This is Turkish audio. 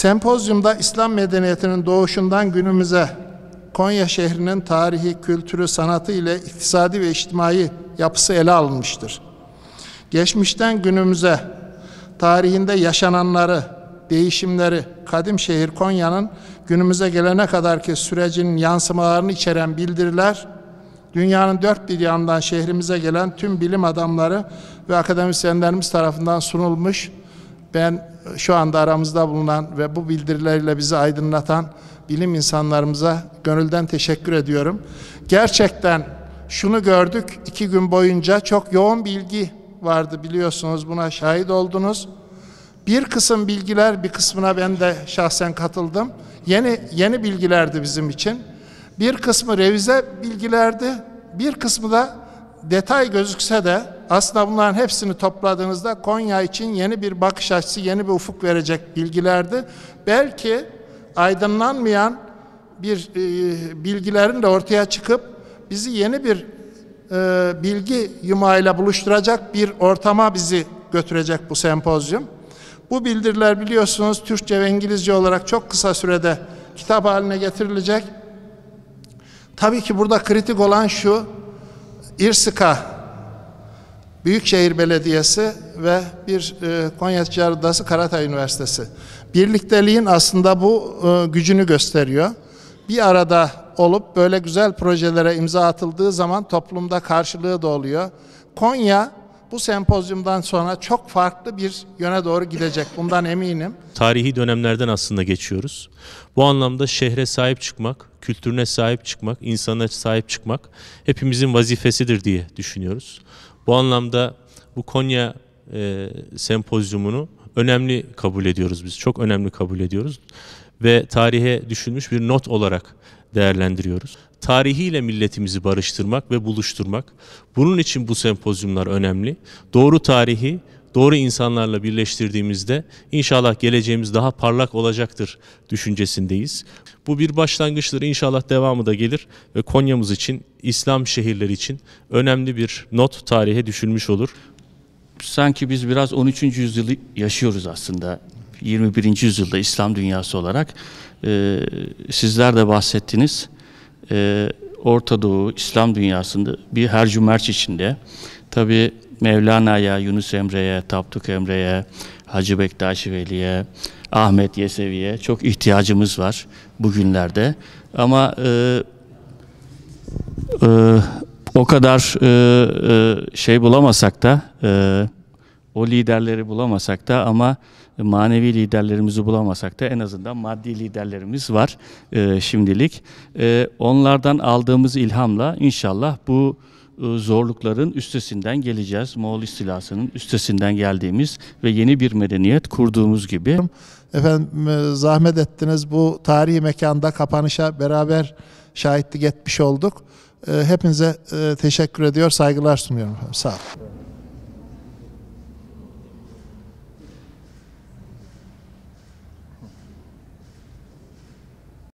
Sempozyumda İslam medeniyetinin doğuşundan günümüze Konya şehrinin tarihi, kültürü, sanatı ile iktisadi ve içtimai yapısı ele alınmıştır. Geçmişten günümüze tarihinde yaşananları, değişimleri, kadim şehir Konya'nın günümüze gelene kadarki sürecinin yansımalarını içeren bildiriler, dünyanın dört bir yanından şehrimize gelen tüm bilim adamları ve akademisyenlerimiz tarafından sunulmuş ben şu anda aramızda bulunan ve bu bildirilerle bizi aydınlatan bilim insanlarımıza gönülden teşekkür ediyorum. Gerçekten şunu gördük iki gün boyunca çok yoğun bilgi vardı biliyorsunuz buna şahit oldunuz. Bir kısım bilgiler bir kısmına ben de şahsen katıldım. Yeni yeni bilgilerdi bizim için. Bir kısmı revize bilgilerdi. Bir kısmı da detay gözükse de aslında bunların hepsini topladığınızda Konya için yeni bir bakış açısı, yeni bir ufuk verecek bilgilerdi. Belki aydınlanmayan bir e, bilgilerin de ortaya çıkıp bizi yeni bir e, bilgi yumağıyla buluşturacak bir ortama bizi götürecek bu sempozyum. Bu bildiriler biliyorsunuz Türkçe ve İngilizce olarak çok kısa sürede kitap haline getirilecek. Tabii ki burada kritik olan şu, İRSK'a Büyükşehir Belediyesi ve bir e, Konya Ticaret Odası Karatay Üniversitesi. Birlikteliğin aslında bu e, gücünü gösteriyor. Bir arada olup böyle güzel projelere imza atıldığı zaman toplumda karşılığı da oluyor. Konya bu sempozyumdan sonra çok farklı bir yöne doğru gidecek. Bundan eminim. Tarihi dönemlerden aslında geçiyoruz. Bu anlamda şehre sahip çıkmak, kültürüne sahip çıkmak, insana sahip çıkmak hepimizin vazifesidir diye düşünüyoruz. Bu anlamda bu Konya e, sempozyumunu önemli kabul ediyoruz biz. Çok önemli kabul ediyoruz ve tarihe düşünmüş bir not olarak değerlendiriyoruz. Tarihiyle milletimizi barıştırmak ve buluşturmak. Bunun için bu sempozyumlar önemli. Doğru tarihi doğru insanlarla birleştirdiğimizde inşallah geleceğimiz daha parlak olacaktır düşüncesindeyiz. Bu bir başlangıçtır inşallah devamı da gelir ve Konya'mız için, İslam şehirleri için önemli bir not tarihe düşülmüş olur. Sanki biz biraz 13. yüzyılı yaşıyoruz aslında 21. yüzyılda İslam dünyası olarak e, sizler de bahsettiniz. E, Orta Doğu İslam dünyasında bir her hercümerç içinde tabi Mevlana'ya, Yunus Emre'ye, Tapduk Emre'ye, Hacı Bektaşi Veli'ye, Ahmet Yesevi'ye çok ihtiyacımız var bugünlerde. Ama e, e, o kadar e, e, şey bulamasak da e, o liderleri bulamasak da ama e, manevi liderlerimizi bulamasak da en azından maddi liderlerimiz var e, şimdilik. E, onlardan aldığımız ilhamla inşallah bu e, zorlukların üstesinden geleceğiz. Moğol istilasının üstesinden geldiğimiz ve yeni bir medeniyet kurduğumuz gibi. Efendim e, zahmet ettiniz bu tarihi mekanda kapanışa beraber şahitlik etmiş olduk. hepinize teşekkür ediyor, saygılar sunuyorum. Efendim. Sağ olun.